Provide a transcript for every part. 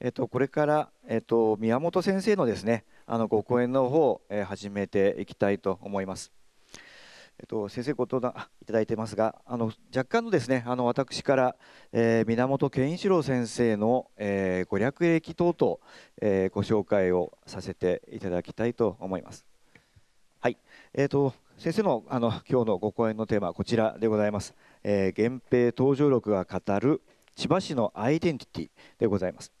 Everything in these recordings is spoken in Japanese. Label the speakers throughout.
Speaker 1: えっと、これから、えっと、宮本先生のですねあのご講演の方を、えー、始めていきたいと思います。えっと、先生ご登壇いただいてますがあの若干のですねあの私から、えー、源健一郎先生の、えー、ご略歴等々、えー、ご紹介をさせていただきたいと思います。はい、えーと、先生のあの今日のご講演のテーマはこちらでございます。えー、源平登場録が語る千葉市のアイデンティティでございます。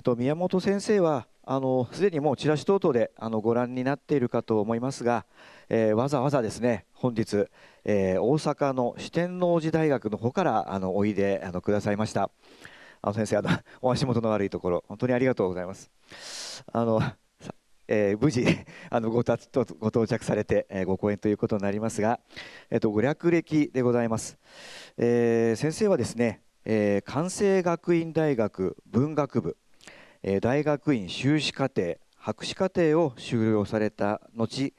Speaker 1: えっと、宮本先生はあのすでにもうチラシ等々であのご覧になっているかと思いますが、えー、わざわざですね本日、えー、大阪の四天王寺大学の方からあのおいであのくださいましたあの先生あの お足元の悪いところ本当にありがとうございますあの、えー、無事 あのごたとご到着されて、えご講演ということになりますが、えっと、ご略歴でございます、え先生はですね、え関西学院大学文学部大学院修士課程博士課程を修了された後、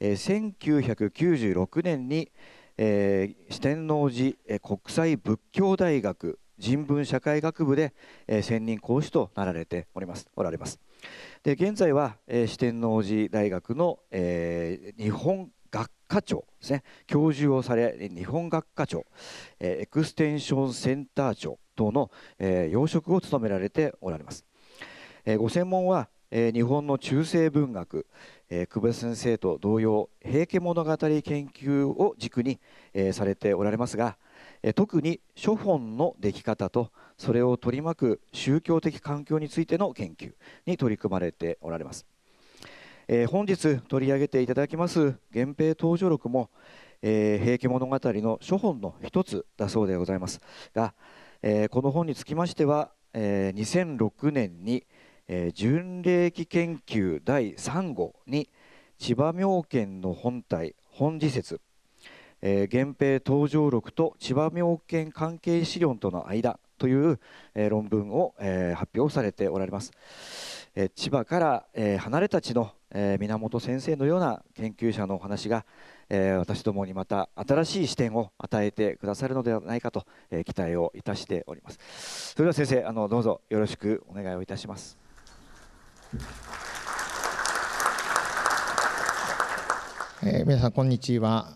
Speaker 1: えー、1996年に、えー、四天王寺国際仏教大学人文社会学部で、えー、専任講師となられておりますおられますで現在は、えー、四天王寺大学の、えー、日本学科長ですね教授をされ日本学科長、えー、エクステンションセンター長等の、えー、要職を務められておられますえご専門は、え日本の中世文学、え久保先生と同様平家物語研究を軸に、えされておられますが、え特に書本のでき方とそれを取り巻く宗教的環境についての研究に取り組まれておられます。え本日取り上げていただきます「源平登場録も」えー、平家物語」の書本の一つだそうでございますが、えー、この本につきましては、えー、2006年に「えー、純礼記研究第3号に千葉妙見の本体本次説、えー、源平登場録と千葉妙見関係資料との間という、えー、論文を、えー、発表されておられます、えー、千葉から、えー、離れた地の、えー、源先生のような研究者のお話が、えー、私どもにまた新しい視点を与えてくださるのではないかと、えー、期待をいたしておりますそれでは先生あのどうぞよろしくお願いをいたします
Speaker 2: えー、皆さんこんにちは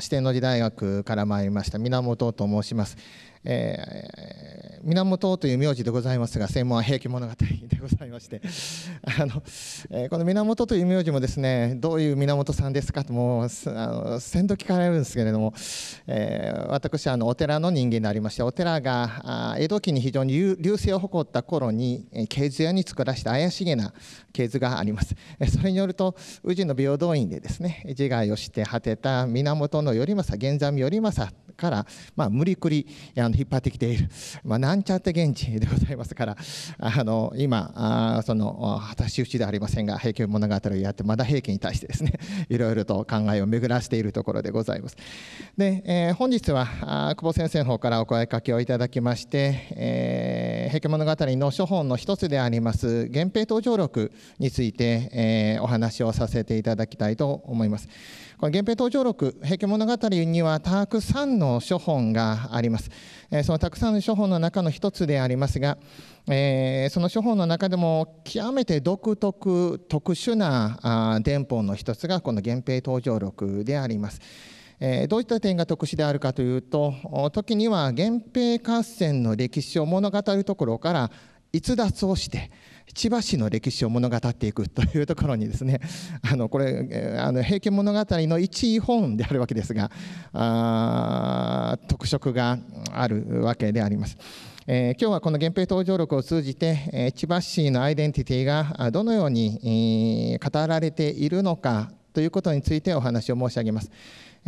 Speaker 2: 四天王寺大学から参りました源と申しますえー、源という名字でございますが専門は平家物語でございまして あの、えー、この源という名字もですねどういう源さんですかともうあの先度聞かれるんですけれども、えー、私あのお寺の人間でありましてお寺があ江戸期に非常に隆盛を誇った頃に系図屋に作らした怪しげな系図があります。えそれによると宇治の平等院でですね自害をして果てた源頼政源三頼政から、まあ、無理くりあの引っ張ってきている、まあ、なんちゃって現地でございますからあの今あその果たし打ちではありませんが平均物語をやってまだ平均に対してですね いろいろと考えを巡らしているところでございますで、えー、本日はあ久保先生の方からお声かけをいただきまして、えー平家物語の書本の一つであります源平登場録について、えー、お話をさせていただきたいと思います。この源平登場録、平家物語にはたくさんの書本があります。えー、そのたくさんの書本の中の一つでありますが、えー、その書本の中でも極めて独特、特殊なあ伝本の一つがこの源平登場録であります。えどういった点が特殊であるかというと時には源平合戦の歴史を物語るところから逸脱をして千葉市の歴史を物語っていくというところにですね あのこれあの平家物語の一本であるわけですがあ特色があるわけであります。えー、今日はこの源平登場録を通じて、えー、千葉市のアイデンティティがどのように、えー、語られているのかということについてお話を申し上げます。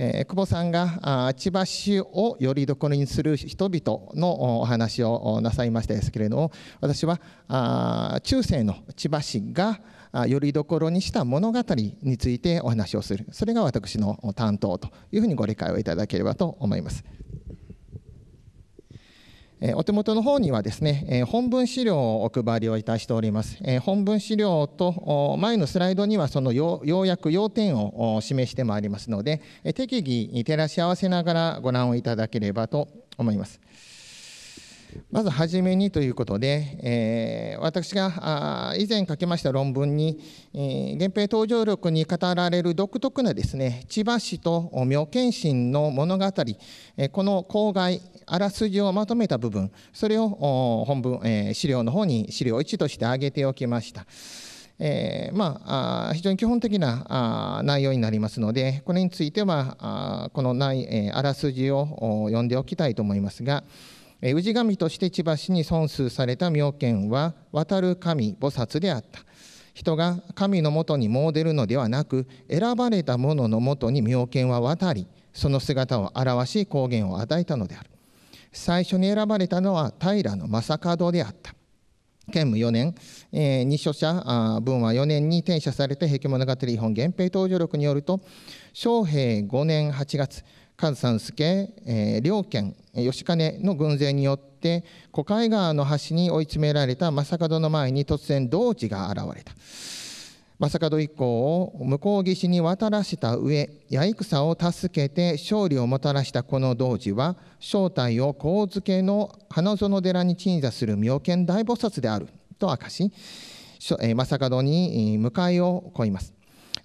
Speaker 2: えー、久保さんが千葉市をよりどころにする人々のお話をなさいましたですけれども私はあ中世の千葉市がよりどころにした物語についてお話をするそれが私の担当というふうにご理解をいただければと思います。お手元の方にはですね、本文資料をお配りをいたしております。本文資料と前のスライドにはその要約、要点を示してまいりますので、適宜照らし合わせながらご覧をいただければと思います。まずはじめにということで、え私が以前書きました論文に、え源平登場力に語られる独特なですね千葉市と妙見心の物語、えこの郊外、あらすじをまとめた部分それを本文、え資料の方に資料1として挙げておきました。えー、まあ、非常に基本的な内容になりますので、これについては、このないえあらすじを読んでおきたいと思いますが、え氏神として千葉市に尊崇された妙見は、渡る神菩薩であった。人が神のもとに詣でるのではなく、選ばれた者のもとに妙見は渡り、その姿を表し、光源を与えたのである。最初に選ばれたのは平将門であった。兼務4年、えー、者文は4年に転写されて「平家物語日本源平登場録」によると昌平5年8月上三助、えー、両県義金の軍勢によって小海川の端に追い詰められた将門の前に突然同知が現れた。正門一行を向こう岸に渡らせた上八戦を助けて勝利をもたらしたこの童子は正体を神漬けの花園寺に鎮座する妙見大菩薩であると明かし正門に迎えをこいます。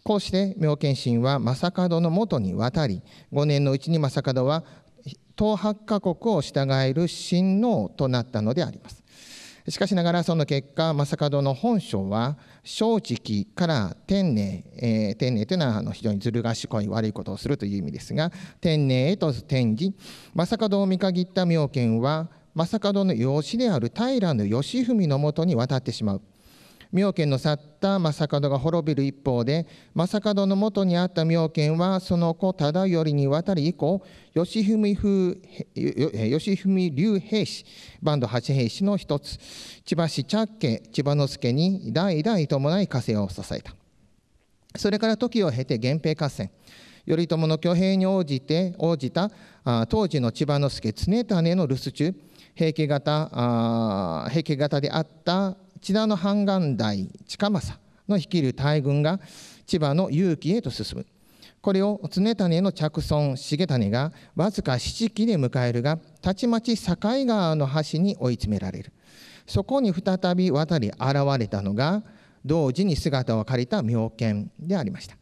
Speaker 2: こうして妙見神は正門の元に渡り5年のうちに正門は東八カ国を従える親王となったのであります。しかしながらその結果正門の本性は正直から天寧、えー、天寧というのはあの非常にずる賢い悪いことをするという意味ですが天寧へと転じ正門を見限った妙見は正門の養子である平義文のもとに渡ってしまう妙見の去った将門が滅びる一方で将門のもとにあった妙見はその子忠頼に渡り以降義文風義文竜兵士坂ン八兵士の一つ千葉市茶家千葉之助に代々伴い家政を支えたそれから時を経て源平合戦頼朝の挙兵に応じて応じた当時の千葉之助常胤の留守中平家型平家型であった千田の半岸台近政の率いる大軍が千葉の勇気へと進むこれを常種の着村重種がわずか七期で迎えるがたちまち境川の橋に追い詰められるそこに再び渡り現れたのが同時に姿を借りた妙見でありました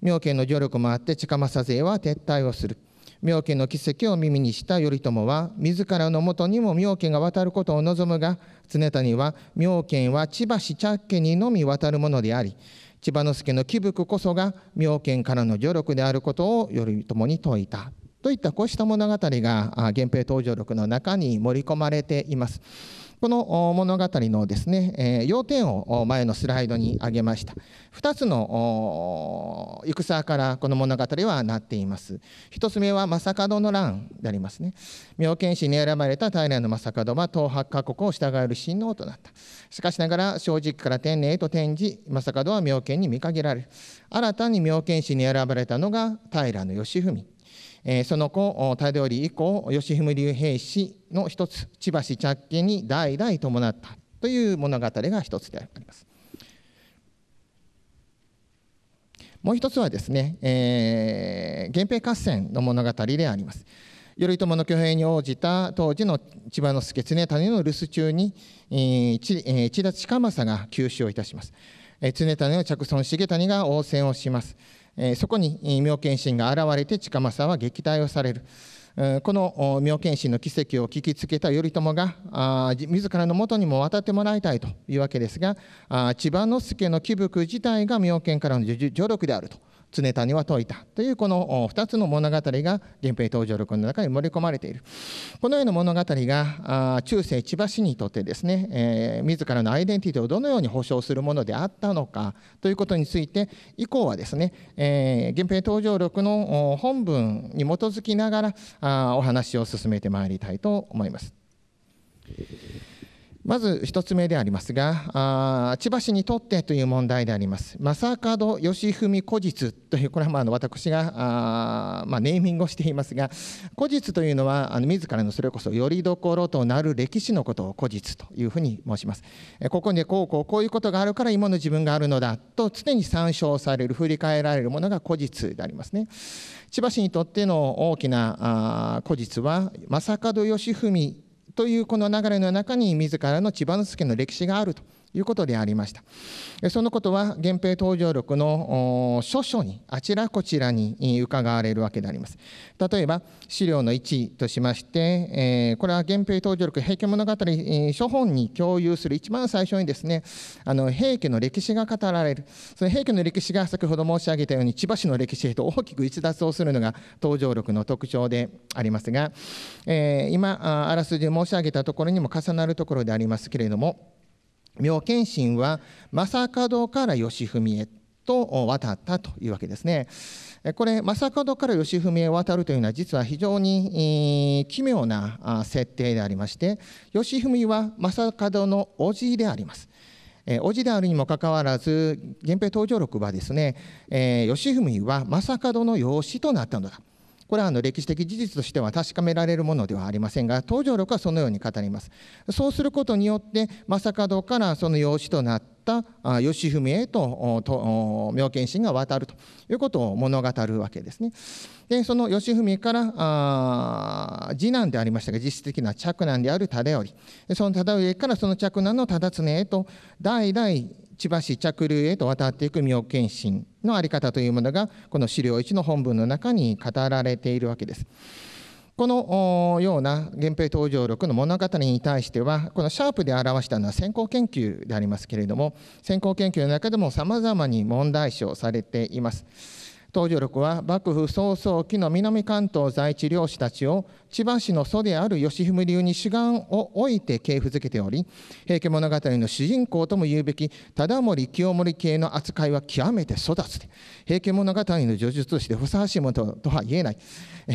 Speaker 2: 妙見の助力もあって近政勢は撤退をする妙家の奇跡を耳にした頼朝は自らのもとにも妙家が渡ることを望むが常谷は妙家は千葉市茶家にのみ渡るものであり千葉之助の貴福こそが妙見からの助力であることを頼朝に説いたといったこうした物語が源平登場録の中に盛り込まれています。この物語のですね、え要点を前のスライドに挙げました2つの戦からこの物語はなっています1つ目は将門の乱でありますね妙見師に選ばれた平将門は東白各国を従える親王となったしかしながら正直から天寧へと転じ将門は妙見に見限られ新たに妙見師に選ばれたのが平の義文えその後忠頼以降吉文流兵士の一つ千葉市着家に代々伴ったという物語が一つであります。もう一つはですね、えー、源平合戦の物語であります。頼朝の挙兵に応じた当時の千葉の助常胤の留守中に、えーちえ千田近政が急死をいたします。え常胤の着孫重谷が応戦をします。えそこに妙見心が現れて近政は撃退をされる。この妙見心の奇跡を聞きつけた頼朝が自らの元にも渡ってもらいたいというわけですが千葉之助の貴福自体が妙見からの助力であると。常谷は説いたというこの2つの物語が源平登場録の中に盛り込まれているこのような物語が中世千葉市にとってですね、えー、自らのアイデンティティをどのように保障するものであったのかということについて以降はですね、えー、源平登場録の本文に基づきながらあお話を進めてまいりたいと思います。まず1つ目でありますが、あ千葉市にとってという問題であります、正門義文古実という、これはまあ私があ、まあ、ネーミングをしていますが、古実というのは、あの自らのそれこそよりどころとなる歴史のことを古実というふうに申します。ここにこうこうこういうことがあるから今の自分があるのだと常に参照される、振り返られるものが古実でありますね。千葉市にとっての大きな古実は、正門義文というこの流れの中に自らの千葉之助の歴史があるということでありましたそのことは源平登場録の諸書にあちらこちらに伺われるわけであります例えば資料の1としまして、えこれは源平登場録平家物語諸本に共有する一番最初にですねあの平家の歴史が語られるその平家の歴史が先ほど申し上げたように千葉市の歴史へと大きく逸脱をするのが登場録の特徴でありますが、え今あらすじ申し上げたところにも重なるところでありますけれども妙見信は正門から義文へと渡ったというわけですね。これ正門から義文へ渡るというのは実は非常に奇妙な設定でありまして義文は正門の叔父であります。えー、おじであるにもかかわらず源平登場録はですね、え義文は正門の養子となったのだこれはあの歴史的事実としては確かめられるものではありませんが登場録はそのように語りますそうすることによって将門からその養子となった義文へと妙見心が渡るということを物語るわけですねでその義文から次男でありましたが実質的な嫡男である忠頼その忠頼からその嫡男の忠常へと代々千葉市着流へと渡っていく妙見心の在り方というものがこの資料1の本文の中に語られているわけです。このような源平登場録の物語に対してはこのシャープで表したのは先行研究でありますけれども先行研究の中でもさまざまに問題視をされています。東条力は幕府早々期の南関東在地領主たちを千葉市の祖である義文流に主眼を置いて系譜づけており平家物語の主人公とも言うべき忠盛清盛系の扱いは極めて粗雑で平家物語の叙述としてふさわしいものとは言えない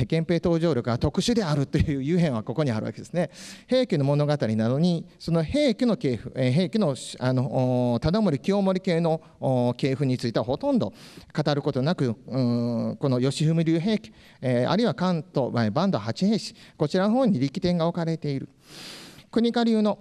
Speaker 2: 憲兵登場力は特殊であるという有変はここにあるわけですね平家の物語などにその平家の系譜平家のあの忠盛清盛系の系譜についてはほとんど語ることなくうんこの吉文流兵器、えー、あるいは関東、前坂東八兵士こちらの方に力点が置かれている国家流の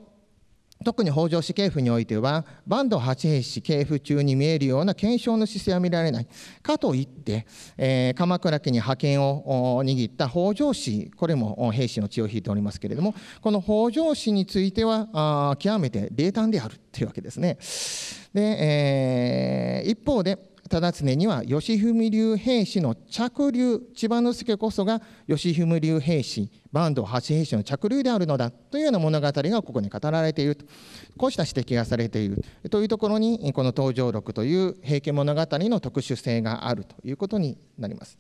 Speaker 2: 特に北条氏系譜においては坂東八兵士系譜中に見えるような検証の姿勢は見られないかといって、えー、鎌倉家に覇権を握った北条氏これも兵士の血を引いておりますけれどもこの北条氏についてはあ極めて冷淡であるというわけですね。でえー、一方で忠常には義文流兵士の着流千葉之助こそが義文流兵士坂東八兵士の着流であるのだというような物語がここに語られているとこうした指摘がされているというところにこの「登場録」という平家物語の特殊性があるということになります。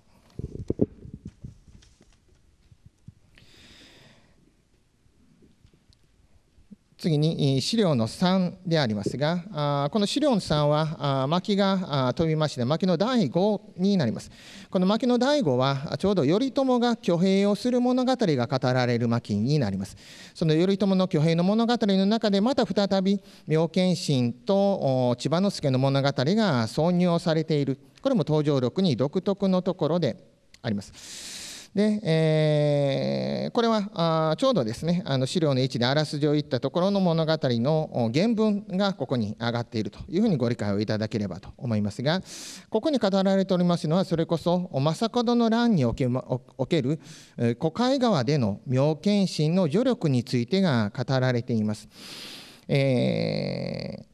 Speaker 2: 次に資料の3でありますが、この資料の3は、薪が飛びまして、薪の第5になります。この薪の第5は、ちょうど頼朝が挙兵をする物語が語られる薪になります。その頼朝の挙兵の物語の中で、また再び妙見心と千葉之助の物語が挿入をされている、これも登場録に独特のところであります。で、えー、これはあちょうどですねあの資料の位置であらすじを言ったところの物語の原文がここに上がっているというふうにご理解をいただければと思いますがここに語られておりますのはそれこそ政門の乱における古海川での妙見心の助力についてが語られています。えー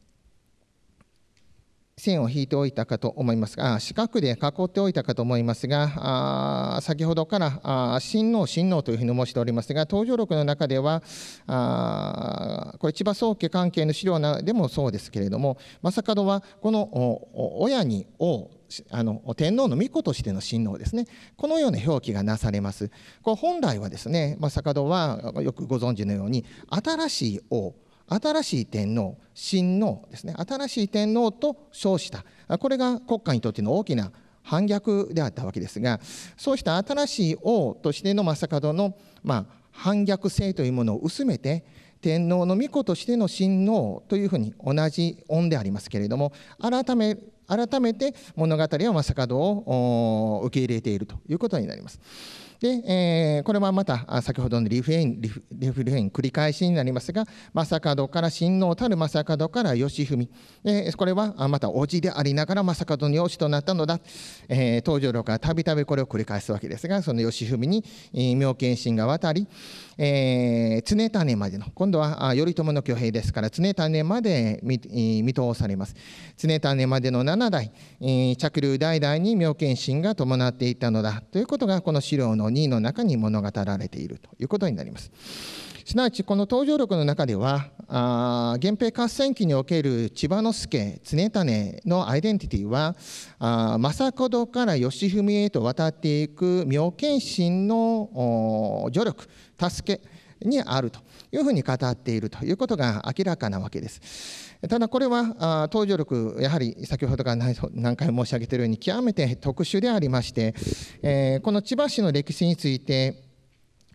Speaker 2: 線を引いておいたかと思いますが、四角で囲っておいたかと思いますが、先ほどから親王、親王というふうに申しておりますが、登場録の中では、これ、千葉宗家関係の資料でもそうですけれども、正門はこの親に王、あの天皇の御子としての親王ですね、このような表記がなされます。これ本来はですね、正門はよくご存知のように、新しい王、新しい天皇新皇ですね新しい天皇と称したこれが国家にとっての大きな反逆であったわけですがそうした新しい王としての正門の、まあ、反逆性というものを薄めて天皇の御子としての親王というふうに同じ恩でありますけれども改め改めて物語は正門を受け入れているということになります。で、えー、これはまた先ほどのリフレイン、リフレイン繰り返しになりますが、正門から親王たる正門から義文、えこれはまた叔父でありながら正門に子となったのだ、えー、東条郎はたびたびこれを繰り返すわけですが、その義文に、えー、妙見心が渡り、えー、常種までの、今度は頼朝の挙兵ですから、常種まで見見通されます。常種までの7代、え流代々に妙見心が伴っていたのだということが、この資料の2の中に物語られているということになります。すなわちこの登場録の中では源平合戦期における千葉之助常胤のアイデンティティは政子から義文へと渡っていく妙見心の助力助けにあるというふうに語っているということが明らかなわけです。ただこれは登場力やはり先ほどから何回も申し上げているように極めて特殊でありまして、えこの千葉市の歴史について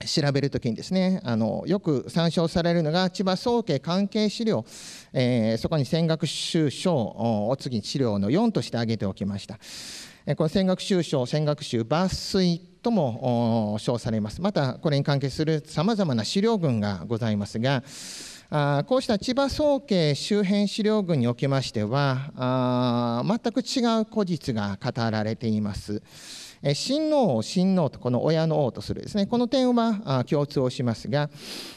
Speaker 2: 調べるときにですねあのよく参照されるのが千葉総計関係資料、えー、そこに戦学州省を次に資料の4として挙げておきました。この戦学修書戦学集抜粋とも称されますまたこれに関係するさまざまな資料群がございますがあこうした千葉総計周辺資料群におきましてはあ全く違う古実が語られています。親王を親王とこの親の王とするですねこの点は共通をしますが、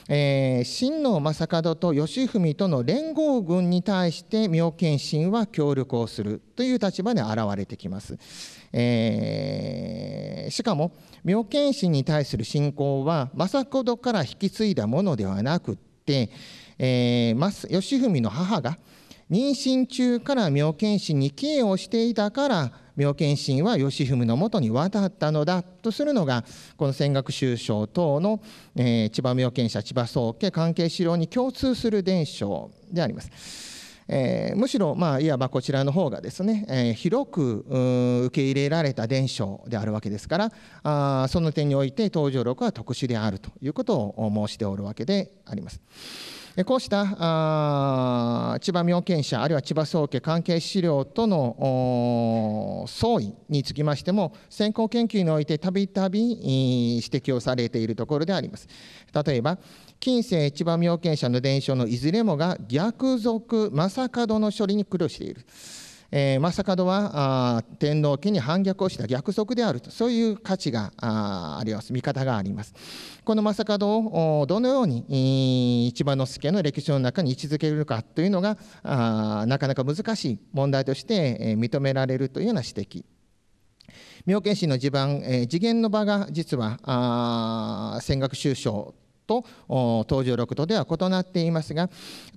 Speaker 2: え親王正門と義文との連合軍に対して妙見心は協力をするという立場で現れてきます。えしかも妙見心に対する信仰は正門から引き継いだものではなくて、えー、義文の母が妊娠中から妙見心に帰依をしていたから妙見心は義文のもとに渡ったのだとするのがこの泉岳宗章等の、えー、千葉妙見社千葉宗家関係資料に共通する伝承であります。えー、むしろ、まあ、いわばこちらの方がですね、えー、広く受け入れられた伝承であるわけですからあその点において登場録は特殊であるということを申しておるわけであります。こうした千葉妙見者あるいは千葉総家関係資料との相違につきましても先行研究においてたびたび指摘をされているところであります。例えば近世千葉妙見者の伝承のいずれもが逆賊正門の処理に苦慮している。えー、正門は天皇家に反逆をした逆賊であるとそういう価値があります見方がありますこの正門をどのように一番之助の歴史の中に位置づけるかというのがなかなか難しい問題として認められるというような指摘妙見心の地盤、えー、次元の場が実は戦学修正と東条力とでは異なっていますが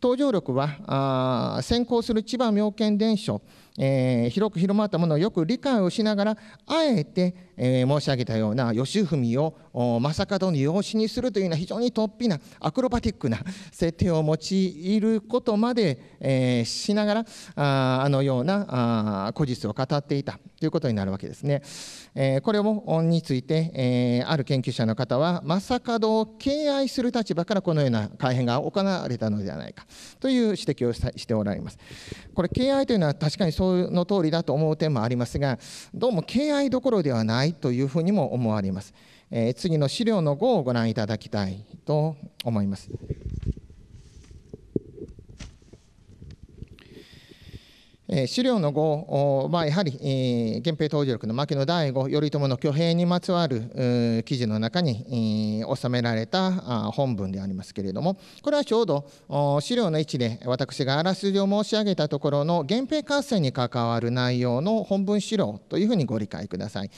Speaker 2: 東条力は先行する千葉妙見伝承えー、広く広まったものをよく理解をしながらあえて、えー、申し上げたような義文を正門の養子にするというような非常に突飛なアクロバティックな 設定を用いることまで、えー、しながらああのようなあ古実を語っていたということになるわけですね。えー、これもについて、えー、ある研究者の方は正門を敬愛する立場からこのような改変が行われたのではないかという指摘をしておられます。これ敬愛というのは確かにそうの通りだと思う点もありますがどうも敬愛どころではないというふうにも思われます、え次の資料の5をご覧いただきたいと思います資料の5、まあ、やはり源平東条力の牧野第五頼朝の挙兵にまつわる記事の中に収められた本文でありますけれどもこれはちょうど資料の1で私があらすじを申し上げたところの源平合戦に関わる内容の本文資料というふうにご理解ください。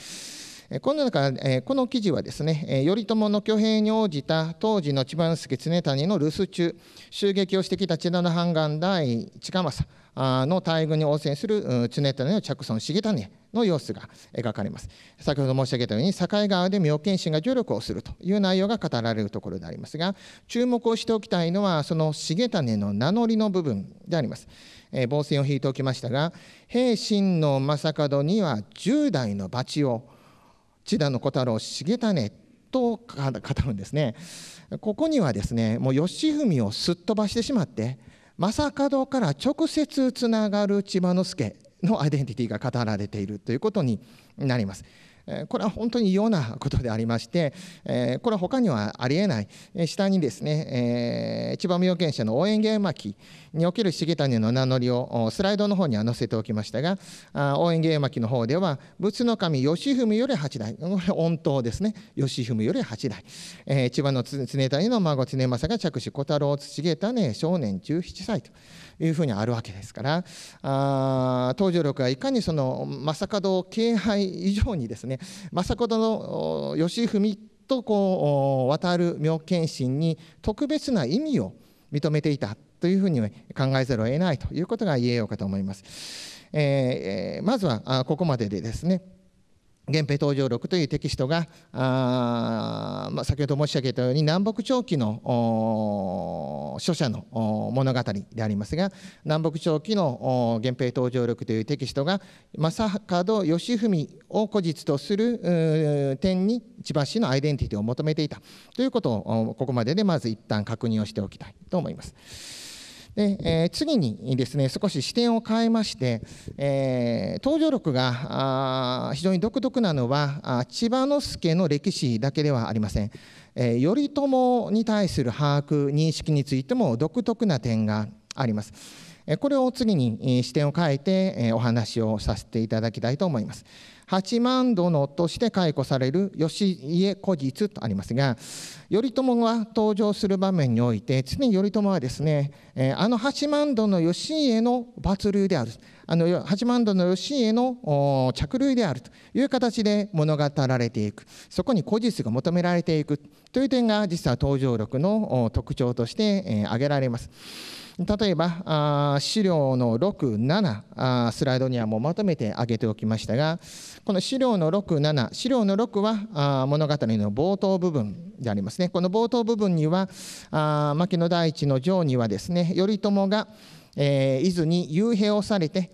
Speaker 2: この中、この記事はですね、頼朝の挙兵に応じた当時の千葉介常谷の留守中、襲撃をしてきた千田の判官第近政、の大軍に応戦する常胤の着村重種の様子が描かれます。先ほど申し上げたように境川で妙見心が助力をするという内容が語られるところでありますが注目をしておきたいのはその重種の名乗りの部分であります。えー、防戦を引いておきましたが平信の将門には10代のバを千田の小太郎重種と語るんですね。ここにはですねもう義文をすっ飛ばしてしまって正門から直接つながる千葉之助のアイデンティティが語られているということになります。これは本当に異様なことでありまして、これは他にはありえない、下にですね、千葉無用権者の応援芸巻における重谷の名乗りをスライドの方には載せておきましたが、応援芸巻の方では、仏の神義文より八代、これ音頭ですね、義文より八代、千葉の常谷の孫常政が着手小太郎重谷少年17歳と。いうふうにあるわけですからあ東条力がいかにその正門敬拝以上にですね正門の義文とこう渡る妙見心に特別な意味を認めていたというふうに考えざるを得ないということが言えようかと思います。えー、まずはここまででですね源平登場録というテキストがあ、まあ、先ほど申し上げたように南北朝期の著者の物語でありますが南北朝期の源平登場録というテキストが正門義文を古実とする点に千葉市のアイデンティティを求めていたということをここまででまず一旦確認をしておきたいと思います。で、えー、次にですね少し視点を変えまして、えー、登場録が非常に独特なのは千葉之助の歴史だけではありません、えー、頼朝に対する把握認識についても独特な点があります。これを次に視点を変えてお話をさせていただきたいと思います。八幡殿として解雇される義家古実とありますが頼朝が登場する場面において常に頼朝はですね、あの八幡殿の義家の抜流であるあの八幡殿の義家の着類であるという形で物語られていくそこに古実が求められていくという点が実は登場力の特徴として挙げられます。例えば資料の67スライドにはもうまとめて挙げておきましたがこの資料の67資料の6は物語の冒頭部分でありますねこの冒頭部分には牧野大地の城にはですね頼朝が、伊豆に幽閉をされて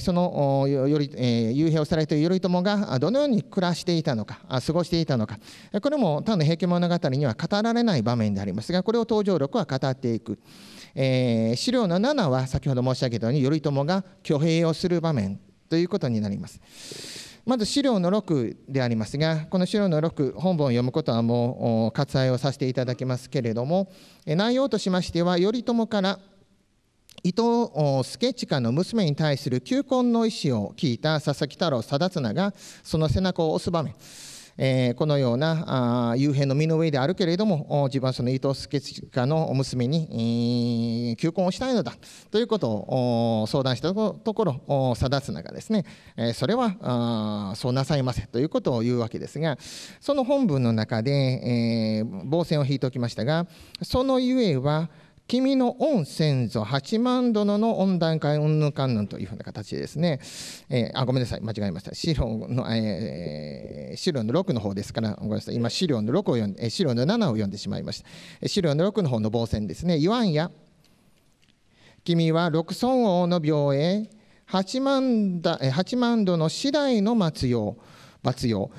Speaker 2: その幽閉をされている頼朝がどのように暮らしていたのか過ごしていたのかこれも他の「平家物語」には語られない場面でありますがこれを登場録は語っていく。えー、資料の7は先ほど申し上げたように頼朝が挙兵をする場面ということになります。まず資料の6でありますが、この資料の6、本文を読むことはもう割愛をさせていただきますけれども、内容としましては、頼朝から伊藤助親の娘に対する求婚の意思を聞いた佐々木太郎貞綱が、その背中を押す場面。えー、このようなあ幽閉の身の上であるけれども自分はその伊藤助親の娘に、えー、求婚をしたいのだということを相談したところ定綱がですね、えー、それはあそうなさいませということを言うわけですがその本文の中で、えー、防線を引いておきましたがそのゆえは「君の御先祖8万殿の温暖化云々観んというふうな形でですね、えー、あごめんなさい間違えました資料の、えー、資料の6の方ですからごめんなさい今資料の6を読んで資料の7を読んでしまいました資料の6の方の防線ですね言わんや君は六尊王の病へ八万だ万度の次第の末用末用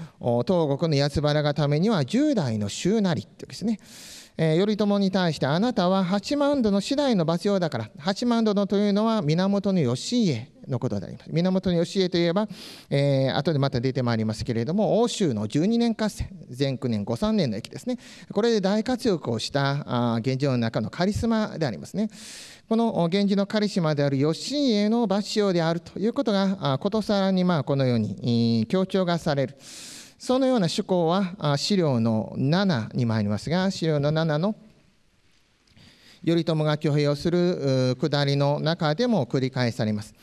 Speaker 2: 東国の安原がためには10代の衆なりってですねえー、頼朝に対してあなたは八幡戸の次第の罰用だから八幡戸のというのは源義家のことであります源義家といえば、えー、後でまた出てまいりますけれども欧州の12年合戦前9年53年の駅ですねこれで大活躍をしたあ源氏の中のカリスマでありますねこの源氏のカリスマである義家の罰用であるということがことさらにまあこのように強調がされる。そのような趣向は資料の7に参りますが資料の7の頼朝が挙兵をする下りの中でも繰り返されます。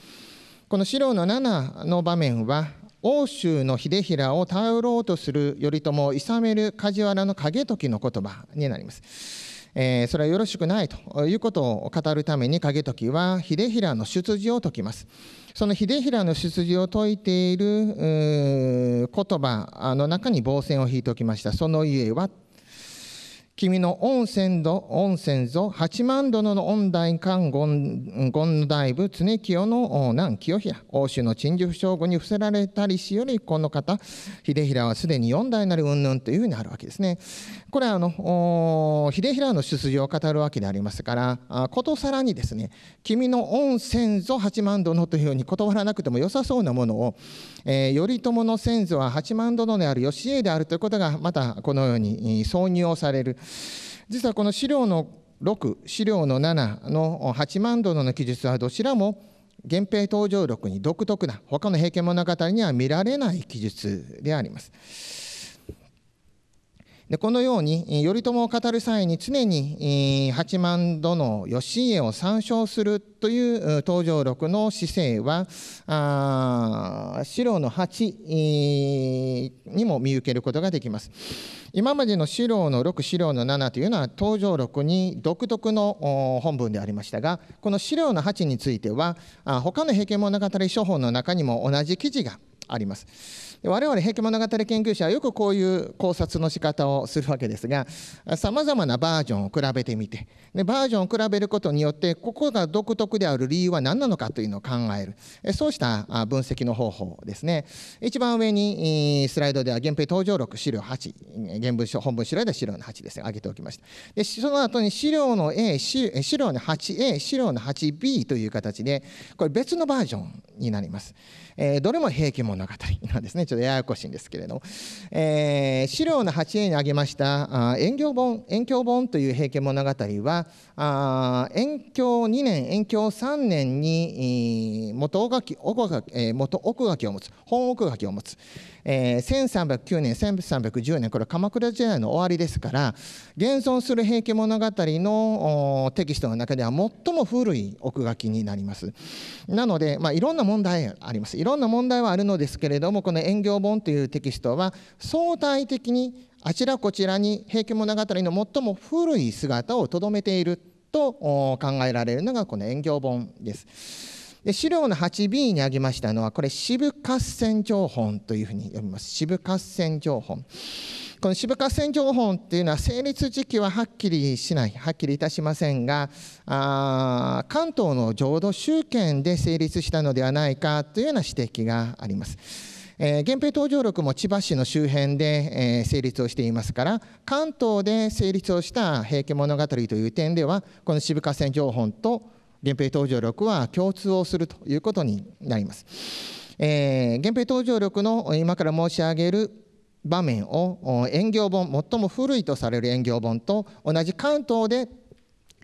Speaker 2: この資料の7の場面は欧州の秀衡を頼ろうとする頼朝をいさめる梶原の景時の言葉になります。えー、それはよろしくないということを語るために景時は秀平の出自を説きます。その秀平の出自を説いている言葉の中に防線を引いておきました。その家は君の温泉祖、温泉像、八幡殿の御大官権大部、常清の南清平、欧州の陳述祥軍に伏せられたりしより、この方、秀平はすでに四代なりうんぬんというふうにあるわけですね。これはあの、秀平の出自を語るわけでありますから、ことさらにですね、君の温泉祖八幡殿というふうに断らなくても良さそうなものを、えー、頼朝の先祖は八幡殿である義家であるということが、またこのように挿入をされる。実はこの資料の6資料の7の八万殿の記述はどちらも源平登場録に独特な他の平家物語には見られない記述であります。でこのように頼朝を語る際に常に八幡殿義家を参照するという登場録の姿勢は資料の8にも見受けることができます。今までの資料の6資料の7というのは登場録に独特の本文でありましたがこの資料の8については他の「平家物語書法」の中にも同じ記事があります。我々、平家物語研究者はよくこういう考察の仕方をするわけですが、さまざまなバージョンを比べてみてで、バージョンを比べることによって、ここが独特である理由は何なのかというのを考える、そうした分析の方法ですね。一番上にスライドでは、源平登場録資料8、原文書本文資料では資料の8ですね、挙げておきました。でその後に資料の A、資料の 8A、資料の 8B という形で、これ別のバージョンになります。えー、どれも平家物語なんですね。ちょっとややこしいんですけれども、えー、資料の8 a に挙げました「遠鏡本」遠鏡本という平家物語はあ遠鏡2年遠鏡3年に元奥垣奥元奥書きを持つ本奥書きを持つ。えー、1309年1310年これ鎌倉時代の終わりですから現存する「平家物語の」テキストの中では最も古い奥書きになります。なので、まあ、いろんな問題ありますいろんな問題はあるのですけれどもこの「遠行本」というテキストは相対的にあちらこちらに「平家物語」の最も古い姿をとどめていると考えられるのがこの「遠行本」です。で資料の 8B に挙げましたのはこれ渋部合戦情報というふうに呼びます渋部合戦情報この渋部合戦情報っていうのは成立時期ははっきりしないはっきりいたしませんがあ関東の浄土宗権で成立したのではないかというような指摘があります。えー、源平登場録も千葉市の周辺で、えー、成立をしていますから関東で成立をした「平家物語」という点ではこの渋川情報と源平登場力は共通をするということになります。えー、源平登場力の今から申し上げる場面を縁行本最も古いとされる縁行本と同じ関東で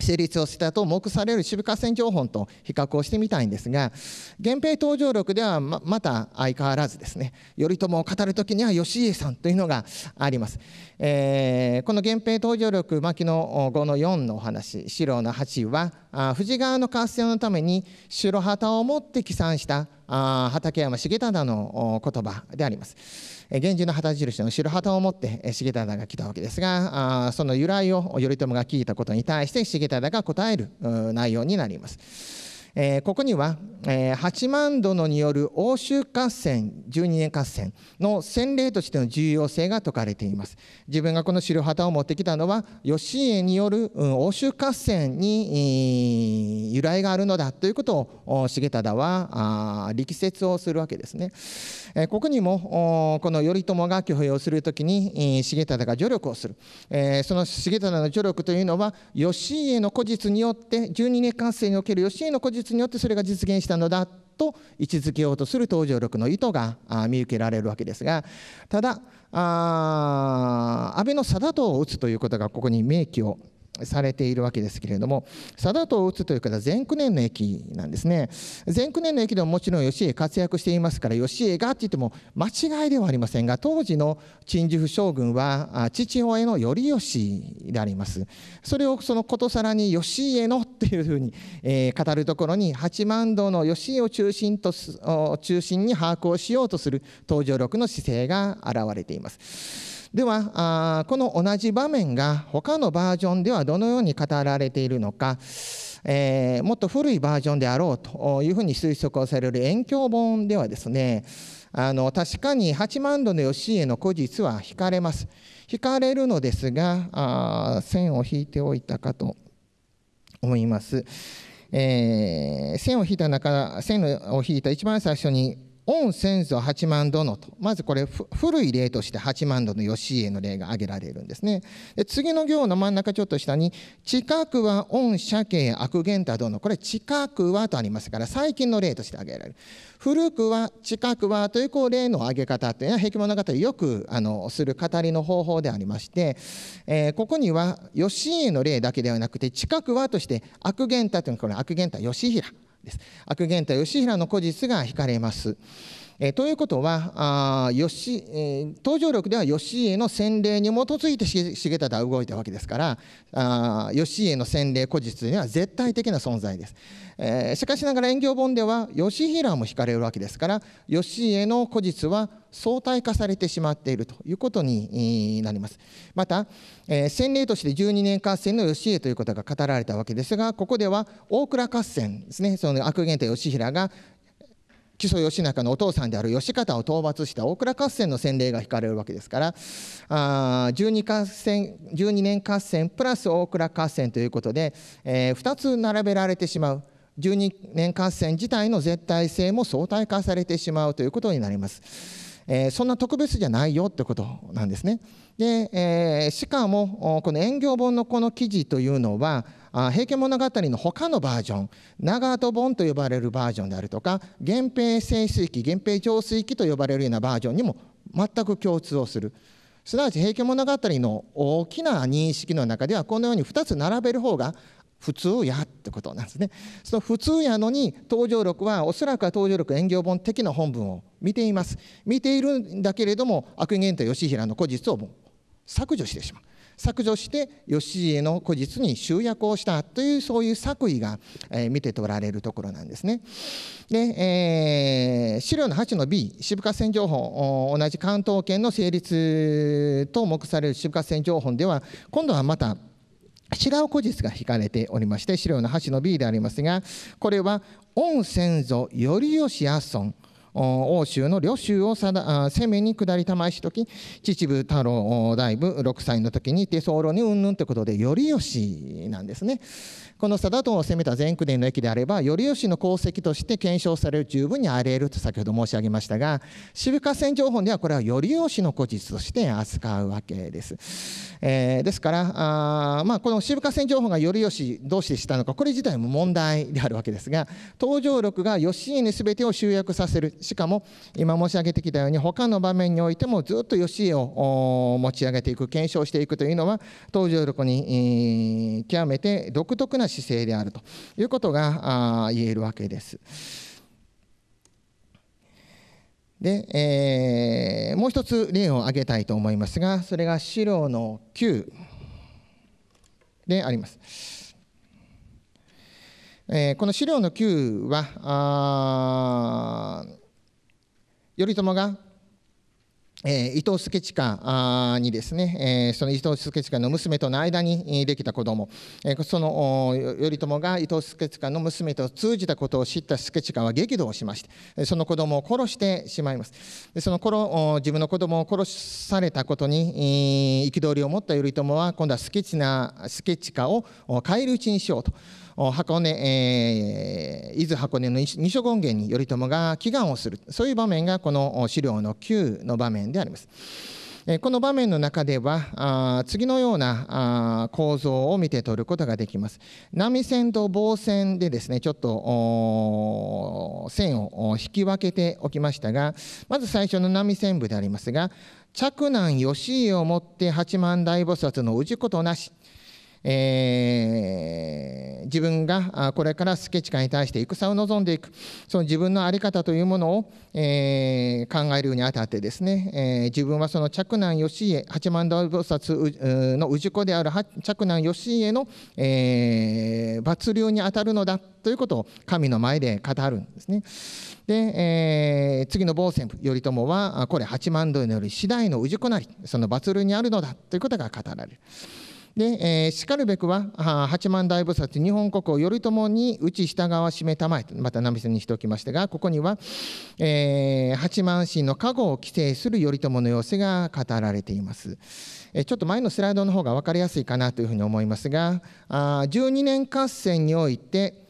Speaker 2: 成立をしたと目される渋河川情報と比較をしてみたいんですが源平登場録ではままた相変わらずですね頼朝を語る時には義家さんというのがあります、えー、この源平登場録牧野5の4のお話四郎の8はあ富士川の活性のために白旗を持って帰参したあ畠山重忠の言葉であります源氏の旗印の後ろ旗を持って重忠が来たわけですがその由来を頼朝が聞いたことに対して重忠が答える内容になります。えー、ここには、えー、八万度による欧州合戦12年合戦の洗礼としての重要性が説かれています自分がこの白旗を持ってきたのは義家による、うん、欧州合戦に、由来があるのだということを重忠は力説をするわけですね、えー、ここにもこの頼朝が挙兵をするときに重忠が助力をする、えー、その重忠の助力というのは義家の古実によって12年合戦における吉家の古実術によってそれが実現したのだと位置づけようとする登場力の意図が見受けられるわけですがただ安倍の貞党を打つということがここに明記をされているわけですけれども貞藤を打つという方は前九年の駅なんですね前九年の駅でももちろん義家活躍していますから義家がって言っても間違いではありませんが当時の陳寿府将軍は父親の頼義でありますそれをそのことさらに義家のっていうふうに、語るところに八幡道の義家を中心と中心に把握をしようとする登場録の姿勢が現れています。ではあこの同じ場面が他のバージョンではどのように語られているのか、えー、もっと古いバージョンであろうというふうに推測をされる遠鏡本ではですねあの確かに八幡度の義家の古実は引かれます引かれるのですがあ線を引いておいたかと思います。えー、線を引いた中線を引いた一番最初に御先祖八万殿と、まずこれ、古い例として八万殿の吉家の例が挙げられるんですね。で次の行の真ん中ちょっと下に、近くは御社家悪源太殿、これ、近くはとありますから、最近の例として挙げられる。古くは、近くはというこう例の挙げ方というのは、壁物語よくあのする語りの方法でありまして、えー、ここには、吉家の例だけではなくて、近くはとして、悪源太というのは、これ、悪源太義平。です。悪言と吉平の故実が引かれます。えということはあ吉、えー、東条力では義家の洗礼に基づいて重忠は動いたわけですから義家の洗礼古実には絶対的な存在です、えー、しかしながら遠行本では義平も惹かれるわけですから義家の古実は相対化されてしまっているということになりますまた、えー、洗礼として12年合戦の義家ということが語られたわけですがここでは大倉合戦ですねその悪源と義平が木曽義仲のお父さんである義方を討伐した大倉合戦の洗礼が引かれるわけですからあ 12, 合戦12年合戦プラス大倉合戦ということで、えー、2つ並べられてしまう12年合戦自体の絶対性も相対化されてしまうということになります。えー、そんな特別じゃないよってことなんですね。で、えー、しかもこの「遠行本」のこの記事というのはあ平家物語の他のバージョン長門本と呼ばれるバージョンであるとか源平盛水記源平浄水記と呼ばれるようなバージョンにも全く共通をするすなわち平家物語の大きな認識の中ではこのように2つ並べる方が普通やってことなんですね。その普通やのに登場録はおそらくは登場録遠行本的な本文を見ています。見ているんだけれども悪言と義平の古実をもう削除してしまう。削除して義家の古実に集約をしたというそういう作為が、え見て取られるところなんですね。で、えー、資料の8の B 渋川線情報同じ関東圏の成立と目される渋川線情報では今度はまた違う古実が引かれておりまして資料の8の B でありますがこれは「御先祖頼義阿孫」欧州の領州を攻めに下りたまいし時秩父太郎大部6歳の時に手相路にうんぬんということで頼義なんですね。この佐田殿を攻めた前九伝の駅であれば頼義の功績として検証される十分にあり得ると先ほど申し上げましたが渋川情報ではこれは頼義の故実として扱うわけです。えー、ですからあ、まあ、この渋川情報が頼義同士でしたのかこれ自体も問題であるわけですが登場録が義家に全てを集約させるしかも今申し上げてきたように他の場面においてもずっと義家を持ち上げていく検証していくというのは登場録に、えー、極めて独特な姿勢であるということが言えるわけです。で、えー、もう一つ例を挙げたいと思いますが、それが資料の9であります。えー、この資料の9は、頼朝がえー、伊藤祐親にですね、えー、その伊藤助親の娘との間にできた子供、えー、その頼朝が伊藤助親の娘と通じたことを知った助親は激怒をしましてその子供を殺してしまいますでその頃自分の子供を殺されたことに憤りを持った頼朝は今度は助親を返りるうちにしようと。箱根、えー、伊豆箱根の二所権現に頼朝が祈願をするそういう場面がこの資料の9の場面であります。この場面の中では次のような構造を見て取ることができます。波線と棒線でですねちょっと線を引き分けておきましたがまず最初の波線部でありますが「嫡男義家をもって八幡大菩薩の氏ことなし」えー、自分がこれから助親に対して戦を望んでいくその自分の在り方というものを、えー、考えるにあたってですね、えー、自分はその嫡男義家八幡道菩薩の氏子である嫡男義家の、えー、罰流にあたるのだということを神の前で語るんですね。で、えー、次の坊専頼朝はこれ八幡道より次第の氏子なりその罰流にあるのだということが語られる。で、えー、しかるべくは八幡大菩薩日本国を頼朝に打下従わしめたまえとまた波線にしておきましたがここには、えー、八幡神の加護を規制する頼朝の様子が語られています。えー、ちょっと前のスライドの方が分かりやすいかなというふうに思いますがあ12年合戦において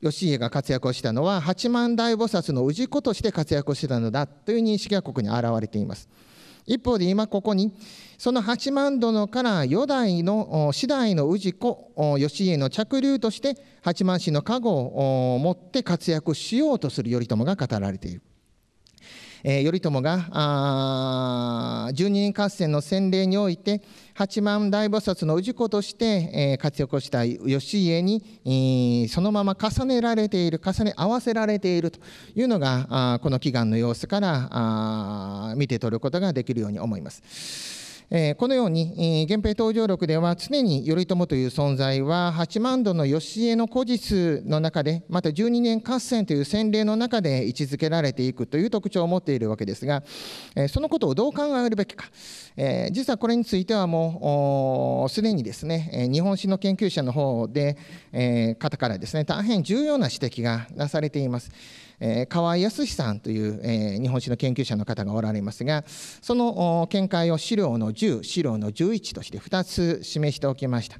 Speaker 2: 義家が活躍をしたのは八幡大菩薩の氏子として活躍をしてたのだという認識がここに表れています。一方で今ここに、その八幡殿から四代の四代の氏子義家の着流として八幡氏の加護を持って活躍しようとする頼朝が語られている。えー、頼朝が十二人合戦の洗礼において八幡大菩薩の氏子として、えー、活躍した義家に、えー、そのまま重ねられている重ね合わせられているというのがこの祈願の様子から見て取ることができるように思います。このように、源平登場録では常に頼朝という存在は八幡戸の義家の古実の中でまた12年合戦という洗礼の中で位置づけられていくという特徴を持っているわけですが、そのことをどう考えるべきか、実はこれについてはもうすでにですね、日本史の研究者の方で、方からですね大変重要な指摘がなされています。えー、河合康さんという、えー、日本史の研究者の方がおられますがその見解を資料の10資料の11として2つ示しておきました。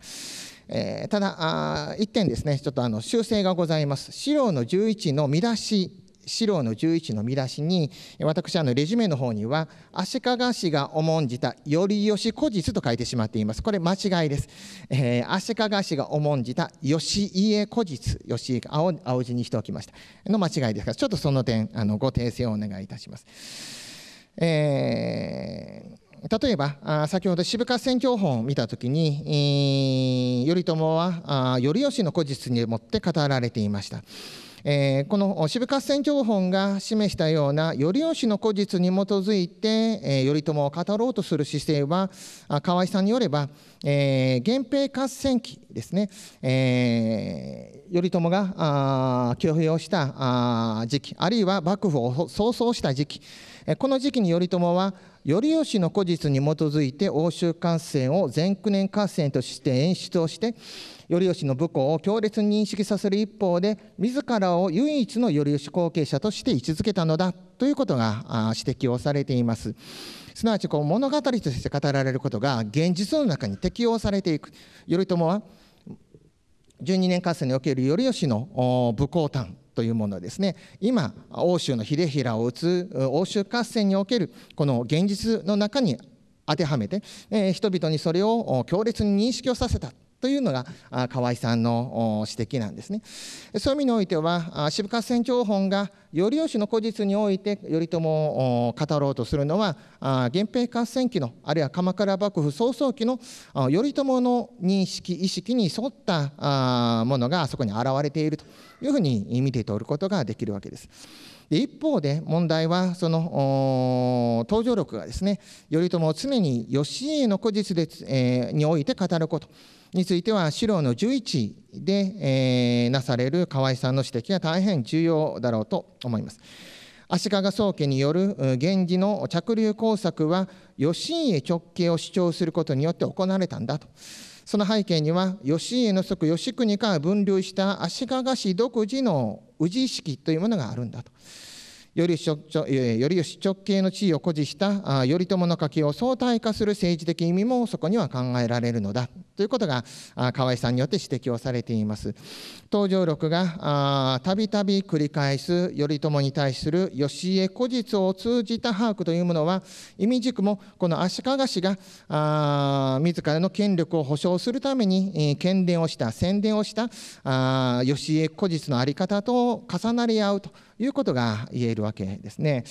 Speaker 2: えー、ただあ、1点ですね、ちょっとあの修正がございます。資料の11の見出し資料の11の見出しに、私、あの、レジュメの方には、足利氏が重んじた頼義古実と書いてしまっています。これ間違いです。えー、足利氏が重んじた義家古実、義家青、青字にしておきました。の間違いですから、ちょっとその点、あの、ご訂正をお願いいたします。えー例えば先ほど渋川選挙法を見たときに、頼朝は頼義の古実にもって語られていました。えー、この渋合戦情報が示したような頼義の故実に基づいて、えー、頼朝を語ろうとする姿勢は河合さんによれば、えー、源平合戦期ですね、えー、頼朝が挙兵をした時期あるいは幕府を創創した時期この時期に頼朝は頼義の古実に基づいて欧州合戦を全9年合戦として演出をして頼義の武功を強烈に認識させる一方で自らを唯一の頼義後継者として位置づけたのだということが指摘をされています。すなわちこう物語として語られることが現実の中に適用されていく頼朝は12年合戦における頼義の武功譚というものですね今欧州の秀衡を打つ欧州合戦におけるこの現実の中に当てはめて、え人々にそれを強烈に認識をさせたというのが河合さんの指摘なんですね。そういう意味においては渋川船長本が頼義の古実において頼朝を語ろうとするのは源平合戦期のあるいは鎌倉幕府早々期の頼朝の認識意識に沿ったものがあそこに現れているというふうに見て取ることができるわけです。で一方で問題はその登場録がですね頼朝を常に義家の古実で、えー、において語ることについては、資料の11で、えー、なされる河合さんの指摘が大変重要だろうと思います。足利宗家による源氏の着流工作は義家直系を主張することによって行われたんだと。その背景には義家の即義国から分類した足利氏独自の氏式というものがあるんだと。より主直系の地位を誇示した頼朝の家系を相対化する政治的意味もそこには考えられるのだということが河合さんによって指摘をされています。登場録がたびたび繰り返す頼朝に対する義家古実を通じた把握というものは意味軸もこの足利氏があ自らの権力を保障するために喧伝をした宣伝をした義家古実の在り方と重なり合うということが言えるわけですね。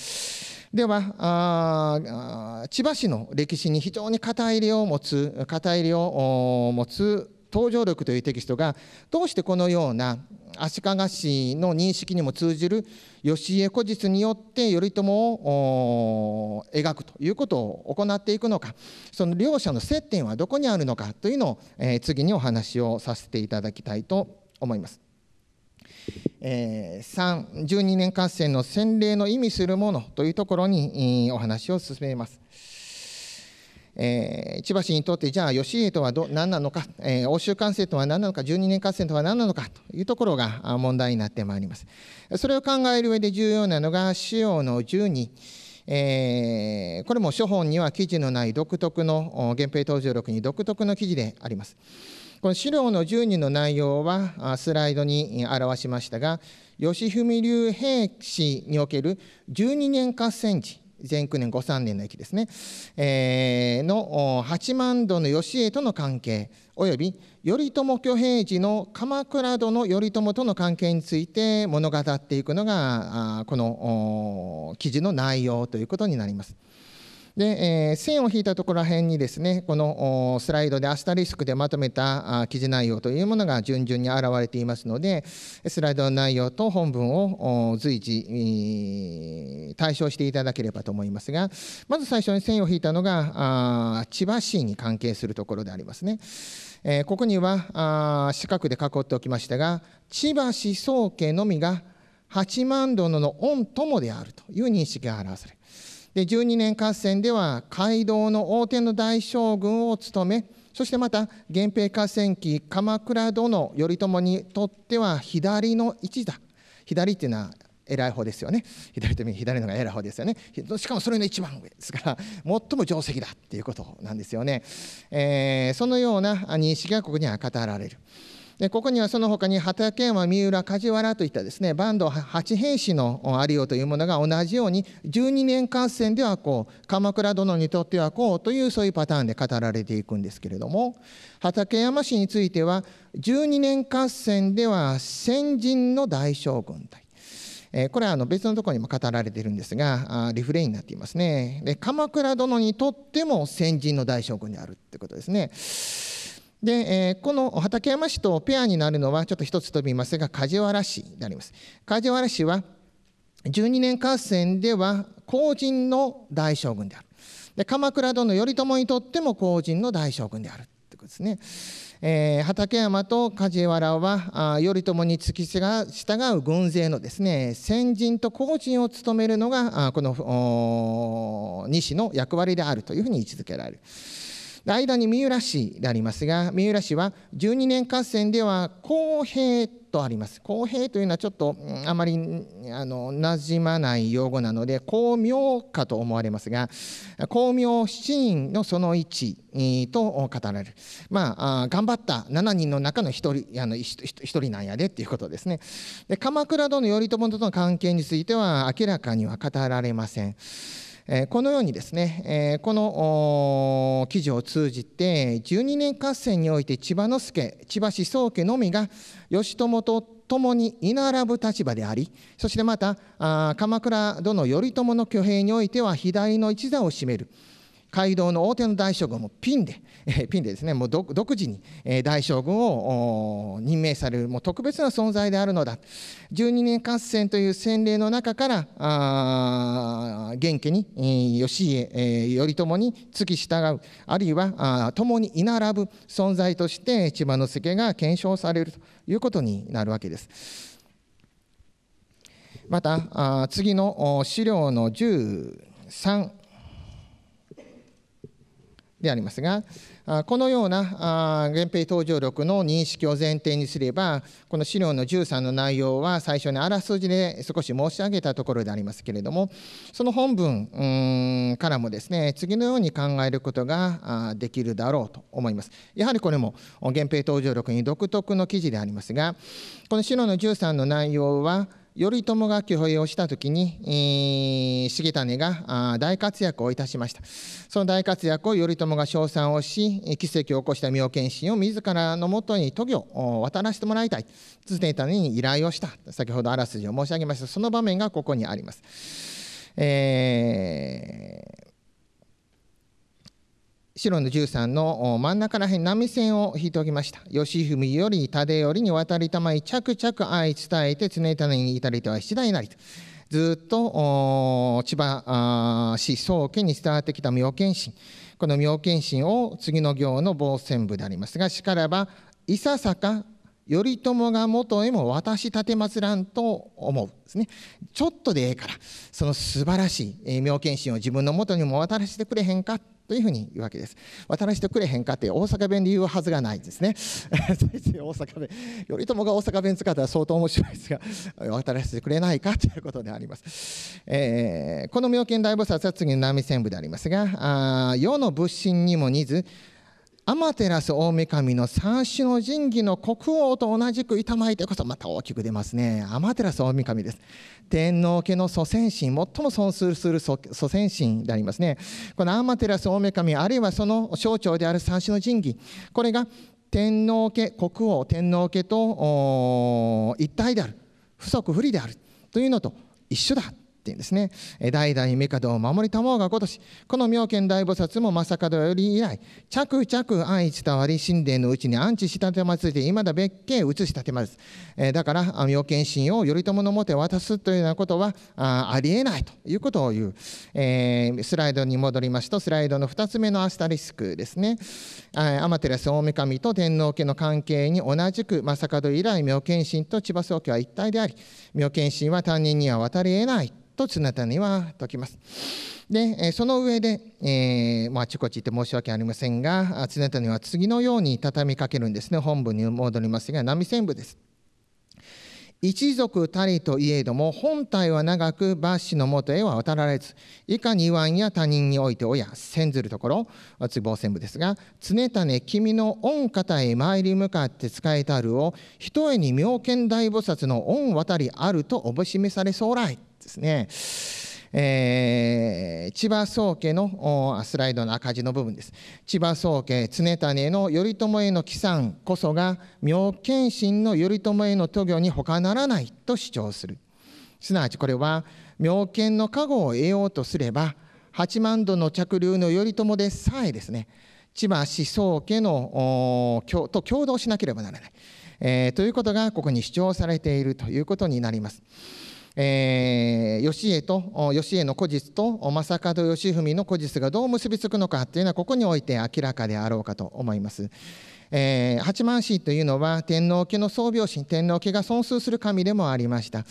Speaker 2: では千葉市の歴史に非常に肩入れを持つ肩入れを持つ登場力というテキストがどうしてこのような足利氏の認識にも通じる義家古実によって頼朝を描くということを行っていくのかその両者の接点はどこにあるのかというのを、え次にお話をさせていただきたいと思います。えー、312年合戦の洗礼の意味するものというところに、お話を進めます。えー、千葉氏にとってじゃあ義家とはど何なのか、えー、欧州感染とは何なのか12年感染とは何なのかというところが問題になってまいりますそれを考える上で重要なのが資料の12えー、これも諸本には記事のない独特の源平登場録に独特の記事であります。この資料の12の内容はスライドに表しましたが、義文流兵士における12年合戦時2 9年、53年の駅ですね、えー、の八幡戸の義家との関係、および頼朝挙兵時の鎌倉殿頼朝との関係について物語っていくのが、この記事の内容ということになります。で、えー、線を引いたところら辺にですね、このスライドでアスタリスクでまとめた記事内容というものが順々に現れていますので、スライドの内容と本文を随時対象していただければと思いますが、まず最初に線を引いたのが、千葉市に関係するところでありますね。えー、ここには四角で囲っておきましたが、千葉市総家のみが八万殿の御友であるという認識が表されで12年合戦では街道の大手の大将軍を務めそしてまた源平合戦期鎌倉殿頼朝にとっては左の位置だ左っていうのは偉い方ですよね左右左のが偉い方ですよねしかもそれの一番上ですから最も定石だっていうことなんですよね、えー、そのような認識がここには語られる。でここにはその他に畠山三浦梶原といったですね坂東八平氏のありようというものが同じように12年合戦ではこう鎌倉殿にとってはこうというそういうパターンで語られていくんですけれども畠山氏については12年合戦では先人の大将軍とこれはあの別のところにも語られているんですがリフレインになっていますねで鎌倉殿にとっても先人の大将軍であるってことですね。で、えー、この畠山市とペアになるのはちょっと一つ飛びますが梶原市であります。梶原氏は12年合戦では後人の大将軍である。で鎌倉殿頼朝にとっても後人の大将軍であるということですね。えー、畠山と梶原はあ頼朝に付き従う軍勢のですね先人と後人を務めるのがあこの西の役割であるというふうに位置づけられる。間に三浦市でありますが、三浦市は12年合戦では公平とあります。公平というのはちょっとあまりあの馴染まない用語なので、公明かと思われますが、公明7人のその1と語られる。まあ、頑張った7人の中の1人あの 1, 人なんやでということですね。で鎌倉殿頼朝との関係については明らかには語られません。えこのようにですね、えこの記事を通じて12年合戦において千葉之助千葉思想家のみが義朝と共に居並ぶ立場でありそしてまた鎌倉殿頼朝の挙兵においては左の一座を占める。街道の大手の大将軍もピンで、えピンでですねもう独自に、え大将軍を任命されるもう特別な存在であるのだ十二年合戦という洗礼の中からあ元家に、え義家、え頼朝に付き従うあるいはあ共に居並ぶ存在として千葉之助が検証されるということになるわけです。また次の資料の13でありますがこのような源平登場録の認識を前提にすればこの資料の13の内容は最初にあらすじで少し申し上げたところでありますけれどもその本文からもですね次のように考えることができるだろうと思いますやはりこれも源平登場録に独特の記事でありますがこの資料の13の内容は「頼朝が挙兵をした時に、えー、重種が大活躍をいたしましたその大活躍を頼朝が称賛をし奇跡を起こした妙見心を自らのもとに渡御を渡らせてもらいたい常にに依頼をした先ほどあらすじを申し上げましたその場面がここにあります、えー白の十三の真ん中らへん波線を引いておきました。吉文より忠よりに渡りたまい着々愛伝えて常種に至りては七代なりと。ずっと千葉市宗家に伝わってきた妙見心この妙見心を次の行の防線部でありますがしからばいささか頼朝が元へも私立てまつらんと思うですね。ちょっとでええから、その素晴らしい妙見心を自分の元にも渡らせてくれへんかというふうに言うわけです。渡らせてくれへんかって大阪弁で言うはずがないですね。生、大阪弁。頼朝が大阪弁使ったら相当面白いですが、渡らせてくれないかということであります。えー、この妙見大菩薩は次の南無線部でありますが、あ世の仏心にも似ず、天照大神の三種の神器の国王と同じく板前でこそまた大きく出ますね天照大神です天皇家の祖先神最も尊崇する祖先神でありますねこの天照大神あるいはその象徴である三種の神器これが天皇家国王天皇家と一体である不足不利であるというのと一緒だていうんですね。代々帝を守りたもうが今とし、この妙見大菩薩も正門より以来、着々愛伝わり、神殿のうちに安置したてまついて、いまだ別家移したてます。だから、妙見神を頼朝のもとへ渡すというようなことはありえないということを言う、えー、スライドに戻りますと、スライドの2つ目のアスタリスクですね。天照大神と天皇家の関係に同じく、正門以来、妙見神と千葉宗家は一体であり、妙見神は担任には渡り得ないとそなたには説きます。で、その上で、えー、まあちこち言って申し訳ありませんが、常谷は次のように畳みかけるんですね。本部に戻りますが、波線部です。一族たりといえども本体は長く罰子のもとへは渡られず以下に湾や他人において親千せんずるところつぼうせ部ですが常種君の御方へ参り向かって仕えたるをひとえに妙見大菩薩の御渡りあるとおぼしめされそうらい。ですね、えー、千葉宗家のスライドの赤字の部分です。千葉宗家常種の頼朝への帰参こそが妙見心の頼朝への渡御に他ならないと主張する。すなわちこれは妙見の加護を得ようとすれば八幡度の着流の頼朝でさえですね千葉思想家のと共同しなければならない、えー、ということがここに主張されているということになります。え義家と義家の古実と正門義文の古実がどう結びつくのかというのはここにおいて明らかであろうかと思います。えー、八幡市というのは天皇家の総病神天皇家が尊崇する神でもありました。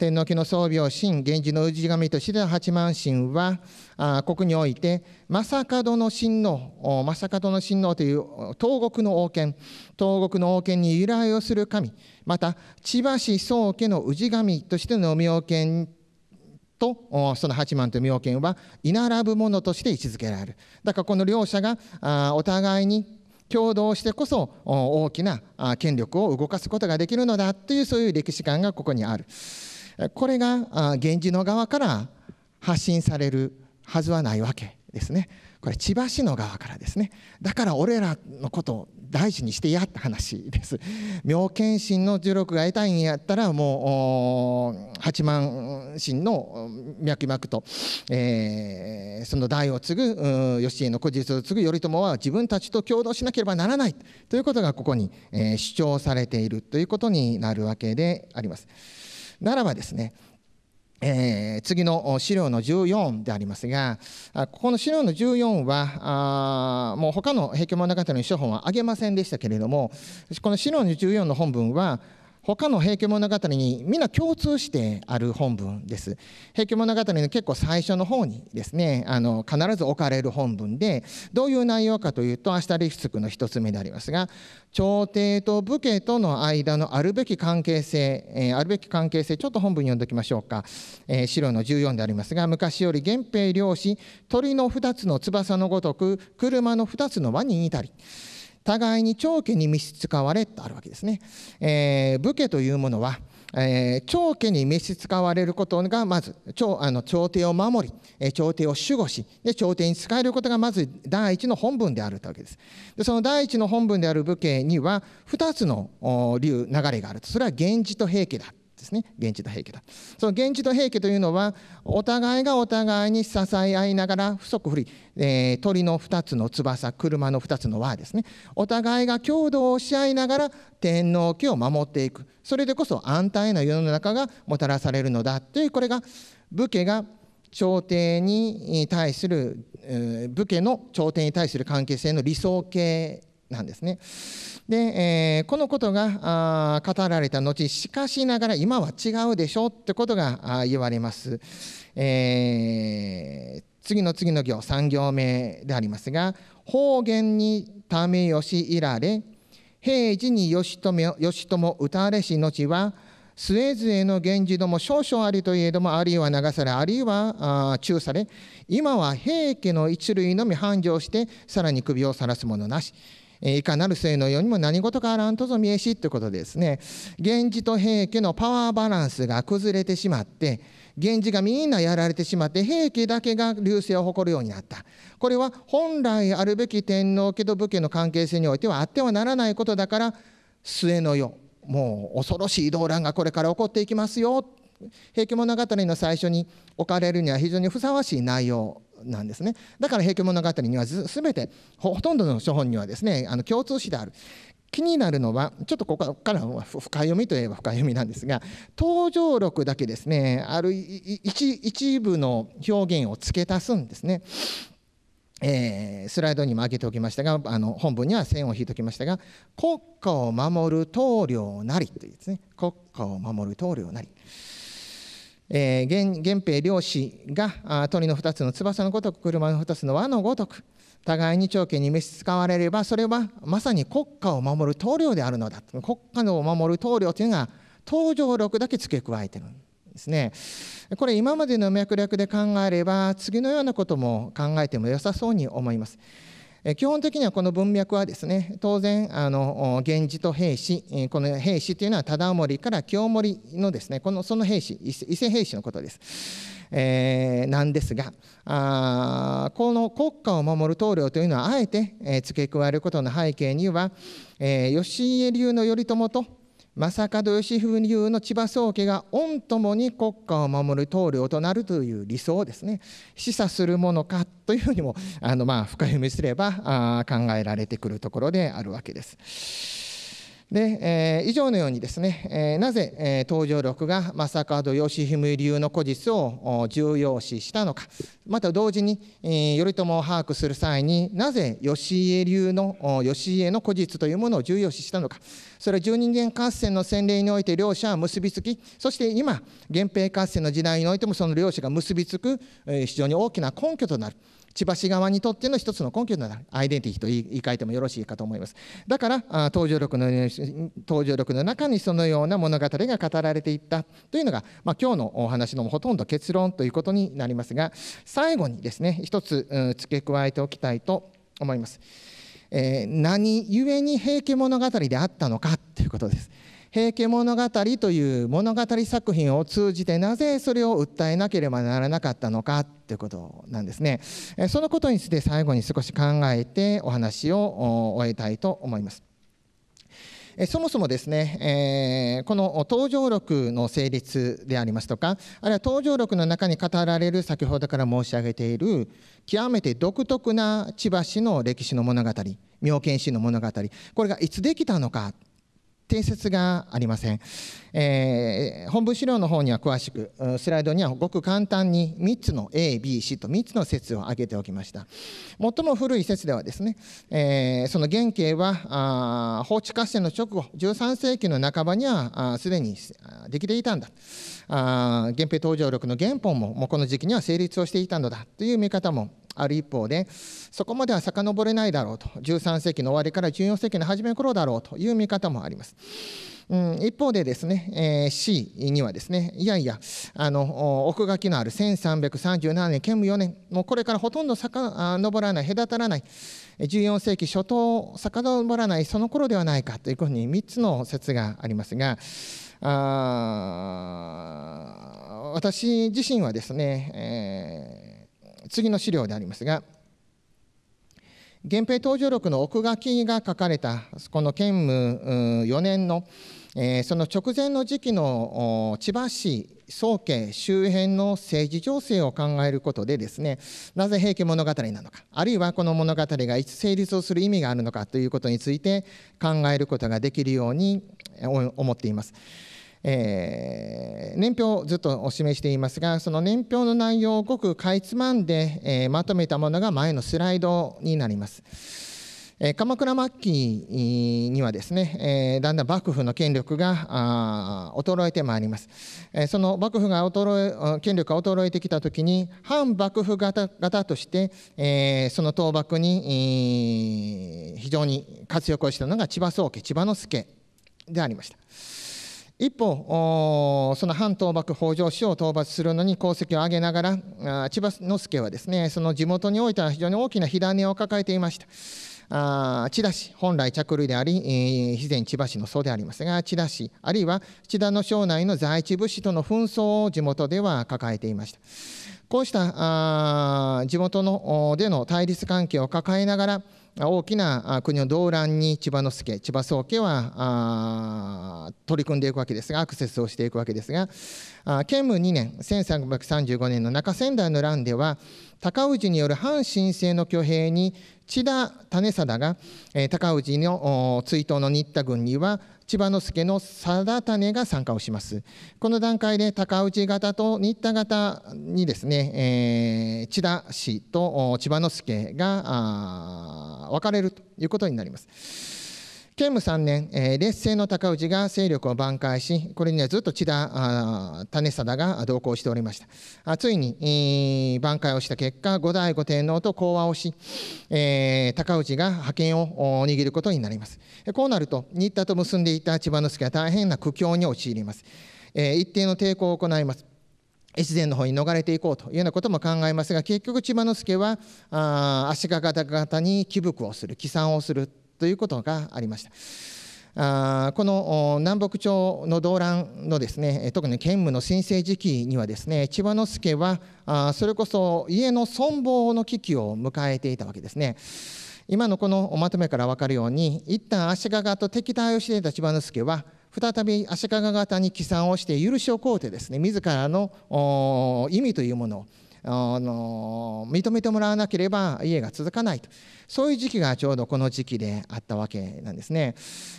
Speaker 2: 天皇家の装備を神、源氏の氏神として八幡神は、あ国において、正門の神皇、正門の神皇という東国の王権、東国の王権に由来をする神、また、千葉市宗家の氏神としての名権とその八幡という妙見は居並ぶものとして位置づけられるだからこの両者がお互いに共同してこそ大きな権力を動かすことができるのだというそういう歴史観がここにある。これが源氏の側から発信されるはずはないわけですね。これ千葉市の側からですねだから俺らのことを大事にしてやった話です妙見心の呪力が得たいんやったらもう八幡神の脈々と、えー、その代を継ぐ義家の古実を継ぐ頼朝は自分たちと共同しなければならないということがここに、えー、主張されているということになるわけであります。ならばですね、えー、次の資料の14でありますが、ここの資料の14は、あもう他の平家物語の書本はあげませんでしたけれども、この資料の14の本文は、他の「平家物語」にみんな共通してある本文です。平家物語の結構最初の方にですねあの必ず置かれる本文でどういう内容かというとアシタリスクの1つ目でありますが朝廷と武家との間のあるべき関係性、えー、あるべき関係性ちょっと本文読んでおきましょうか、えー、資料の14でありますが昔より源平漁師鳥の2つの翼のごとく車の2つの輪に似たり。互いに長家に召使われとあるわけですね、えー、武家というものは、えー、長家に召使われることがまず朝あの朝廷を守り、え朝廷を守護しで朝廷に仕えることがまず第一の本文であるというわけですでその第一の本文である武家には2つの流流れがあるとそれは源氏と平家だですね現地と平家だその現地と平家というのはお互いがお互いに支え合いながら不足不利、えー、鳥の2つの翼車の2つの輪ですねお互いが共同をし合いながら天皇家を守っていくそれでこそ安泰な世の中がもたらされるのだというこれが武家が朝廷に対する武家の朝廷に対する関係性の理想形なんですね。で、えー、このことが語られた後、しかしながら今は違うでしょうってことが言われます。えー、次の次の行、3行目でありますが、方言にためよしいられ、平時に義朝義た歌れし後は、末々の源氏ども少々ありといえどもあるいは流されあるいは中され今は平家の一類のみ繁盛してさらに首をさらすものなしいかなる性のようにも何事かあらんとぞ見えしということですね源氏と平家のパワーバランスが崩れてしまって源氏がみんなやられてしまって平家だけが隆盛を誇るようになったこれは本来あるべき天皇家と武家の関係性においてはあってはならないことだから末の世もう恐ろしい動乱がこれから起こっていきますよ「平家物語」の最初に置かれるには非常にふさわしい内容なんですねだから「平家物語」には全てほとんどの書本にはですねあの共通詞である気になるのはちょっとここからは深読みといえば深読みなんですが登場録だけですねある一部の表現を付け足すんですね。えー、スライドにも挙げておきましたがあの本文には線を引いておきましたが「国家を守る棟梁なり」というですね「国家を守る棟梁なり」。えー、源平漁師が鳥の二つの翼のごとく車の二つの輪のごとく互いに長家に召し使われればそれはまさに国家を守る棟梁であるのだ国家を守る棟梁というのが登場録だけ付け加えてるんですね。これ今までの脈略で考えれば次のようなことも考えても良さそうに思います。基本的にはこの文脈はですね当然あの源氏と平氏この平氏というのは忠盛から清盛のですねこのその平氏伊勢平氏のことです。えー、なんですがあこの国家を守る棟梁というのはあえて、えー、付け加えることの背景には、えー、義家流の頼朝と正門義夫流の千葉宗家が御共に国家を守る棟梁となるという理想をですね示唆するものかというふうにもあのまあ深読みすればあ考えられてくるところであるわけです。で、えー、以上のようにですね、えー、なぜ、えー、東条録が正門義文流の古実を重要視したのかまた同時に、えー、頼朝を把握する際になぜ義家流の義家の古実というものを重要視したのかそれは十人間合戦の洗礼において両者は結びつきそして今源平合戦の時代においてもその両者が結びつく、えー、非常に大きな根拠となる。千葉市側にとっての一つの根拠のなアイデンティティと言い換えてもよろしいかと思います。だから登場力の登場力の中にそのような物語が語られていったというのが、まあ、今日のお話のほとんど結論ということになりますが最後にですね一つ付け加えておきたいと思います。えー、何故に平家物語であったのかということです。「平家物語」という物語作品を通じてなぜそれを訴えなければならなかったのかということなんですね。そのことについて最後に少し考えてお話を終えたいと思います。そもそもですね、えー、この登場録の成立でありますとか、あるいは登場録の中に語られる先ほどから申し上げている極めて独特な千葉市の歴史の物語、妙見市の物語、これがいつできたのか。定説がありません、えー、本文資料の方には詳しくスライドにはごく簡単に3つの ABC と3つの説を挙げておきました最も古い説ではですね、えー、その原型は法治合戦の直後13世紀の半ばにはすでにできていたんだ源平東場力の原本ももうこの時期には成立をしていたのだという見方もある一方でそこまでは遡れないだろうと13世紀の終わりから14世紀の初め頃だろうという見方もあります。うん、一方でですね、えー、C にはですねいやいやあの奥書きのある1337年兼務4年もうこれからほとんど遡らない隔たらない14世紀初頭遡らないその頃ではないかというふうに3つの説がありますがあ私自身はですね、えー次の資料でありますが源平登場録の奥書きが書かれたこの建武4年の、えその直前の時期の千葉市宗家周辺の政治情勢を考えることでですねなぜ平家物語なのかあるいはこの物語がいつ成立をする意味があるのかということについて考えることができるように思っています。えー、年表をずっとお示していますが、その年表の内容をごくかいつまんで、えー、まとめたものが前のスライドになります。えー、鎌倉末期にはですね、えー、だんだん幕府の権力が衰えてまいります。えー、その幕府が衰え権力が衰えてきた時に、反幕府型型として、えー、その倒幕に、非常に活躍をしたのが千葉宗家、千葉之助でありました。一方、その反倒幕北条氏を討伐するのに功績を挙げながら、千葉之助はですね、その地元においては非常に大きな火種を抱えていました。あ千田市、本来着類であり、肥前千葉市の祖でありますが、千田市、あるいは千田の庄内の在地物資との紛争を地元では抱えていました。こうしたあ地元のでの対立関係を抱えながら、大きな国の動乱に千葉之助千葉宗家は取り組んでいくわけですがアクセスをしていくわけですが建武2年1335年の中仙台の乱では高氏による反新政の挙兵に千田種貞が、えー、高氏の追悼の新田軍には千葉之助の貞種が参加をしますこの段階で高氏方と新田方にですね、えー、千田氏と千葉之助が分かれるということになります。建武3年、えー、劣勢の高氏が勢力を挽回し、これにはずっと千田種貞が同行しておりました。あついに、えー、挽回をした結果、後醍醐天皇と講和をし、えー、高氏が覇権を握ることになります。こうなると、新田と結んでいた千葉之助は大変な苦境に陥ります。えー、一定の抵抗を行います。越前の方に逃れていこうというようなことも考えますが結局千葉之助は足利方々に貴伏をする帰参をするということがありました。あこの南北朝の動乱のですね特に兼務の申請時期にはですね千葉之助はあそれこそ家の存亡の危機を迎えていたわけですね。今のこのまとめから分かるように一旦足利と敵対をしていた千葉之助は再び足利方に帰参をして許しを請うてですね自らの意味というものをあの認めてもらわなければ家が続かないとそういう時期がちょうどこの時期であったわけなんですね。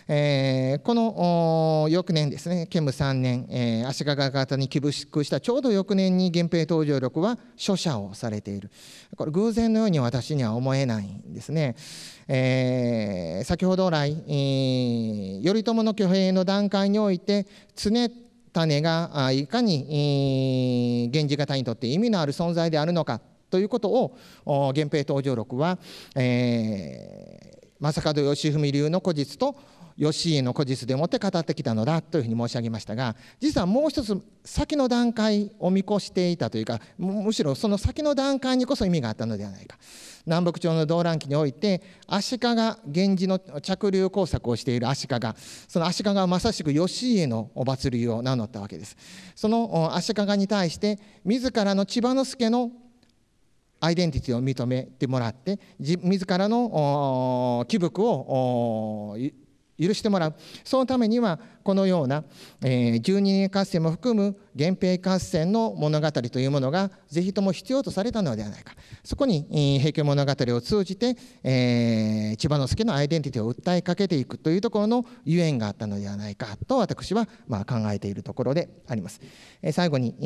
Speaker 2: えー、この翌年ですね建武3年、えー、足利方に寄付したちょうど翌年に源平東条力は書写をされているこれ偶然のように私には思えないんですね。えー、先ほど来、えー、頼朝の挙兵の段階において常種がいかに源氏方にとって意味のある存在であるのかということを源平登場録は、えー、将門義文流の古実と義家の古実でもって語ってきたのだというふうに申し上げましたが実はもう一つ先の段階を見越していたというかむしろその先の段階にこそ意味があったのではないか。南北朝の動乱期において足利源氏の着流工作をしている足利その足利はまさしく義家のお祭りを名乗ったわけですその足利に対して自らの千葉之助のアイデンティティを認めてもらって自らの貴服を許してもらうそのためにはこのような、えー、12年合戦も含む源平合戦の物語というものがぜひとも必要とされたのではないかそこに「えー、平家物語」を通じて、えー、千葉之助のアイデンティティを訴えかけていくというところのゆえんがあったのではないかと私はまあ考えているところであります。えー、最後に、え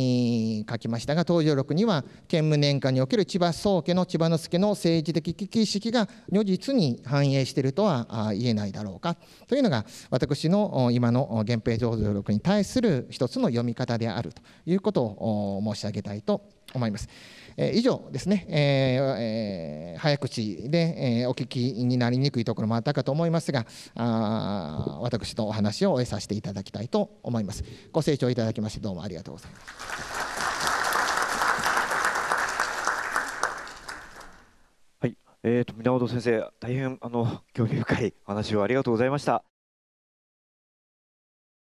Speaker 2: ー、書きましたが登場録には兼務年間における千葉宗家の千葉之助の政治的危機意識が如実に反映しているとは言えないだろうかというのが私の今のの源平浄土録に対する一つの読み方であるということを申し上げたいと思います。え以上ですね、えー、早口で、えお聞きになりにくいところもあったかと思いますがあ私とお話を終えさせていただきたいと思います。ご清聴いただきましてどうもありがとうございます。
Speaker 1: はい、えーと、と源先生大変あの興味深い話をありがとうございました。